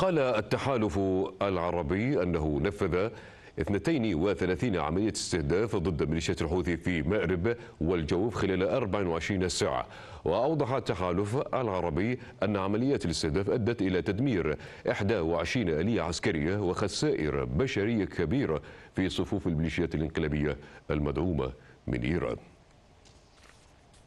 قال التحالف العربي أنه نفذ 32 عملية استهداف ضد ميليشيات الحوثي في مأرب والجوف خلال 24 ساعة وأوضح التحالف العربي أن عمليات الاستهداف أدت إلى تدمير 21 آلية عسكرية وخسائر بشرية كبيرة في صفوف الميليشيات الانقلابية المدعومة من إيران